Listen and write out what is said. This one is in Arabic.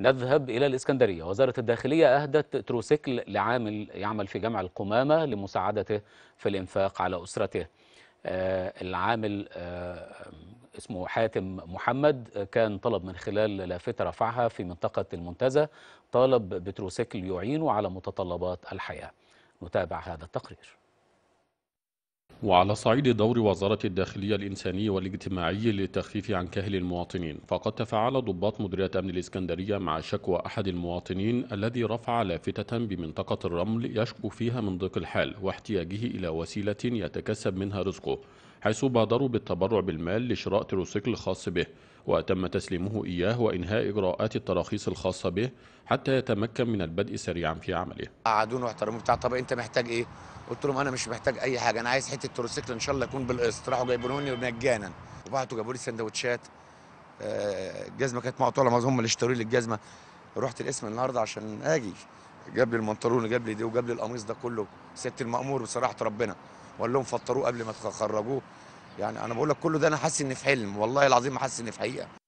نذهب إلى الإسكندرية وزارة الداخلية أهدت تروسيكل لعامل يعمل في جمع القمامة لمساعدته في الإنفاق على أسرته آه، العامل آه، اسمه حاتم محمد كان طلب من خلال لافتة رفعها في منطقة المنتزه طالب بتروسيكل يعينه على متطلبات الحياة نتابع هذا التقرير وعلى صعيد دور وزارة الداخلية الإنساني والاجتماعي للتخفيف عن كاهل المواطنين فقد تفاعل ضباط مديرية أمن الإسكندرية مع شكوى أحد المواطنين الذي رفع لافتة بمنطقة الرمل يشكو فيها من ضيق الحال واحتياجه إلى وسيلة يتكسب منها رزقه حيث بادروا بالتبرع بالمال لشراء تروسيكل خاص به وتم تسليمه إياه وإنهاء إجراءات التراخيص الخاصة به حتى يتمكن من البدء سريعا في عمله قعدوني واحترموا بتاع طب أنت محتاج إيه؟ قلت لهم أنا مش محتاج أي حاجة أنا عايز حتة تروسيكل إن شاء الله يكون بالقسط راحوا جايبوني مجانا وبعتوا جابوا لي سندوتشات الجزمة آه، كانت معطلة هم اللي اشتروا لي الجزمة رحت القسم النهارده عشان أجي جاب لي البنطلون وجاب لي دي وجاب لي القميص ده كله سياده المامور بصراحه ربنا وقال لهم فطروه قبل ما تخرجوه يعني انا بقول لك كله ده انا حاسس ان في حلم والله العظيم حاسس ان في حقيقه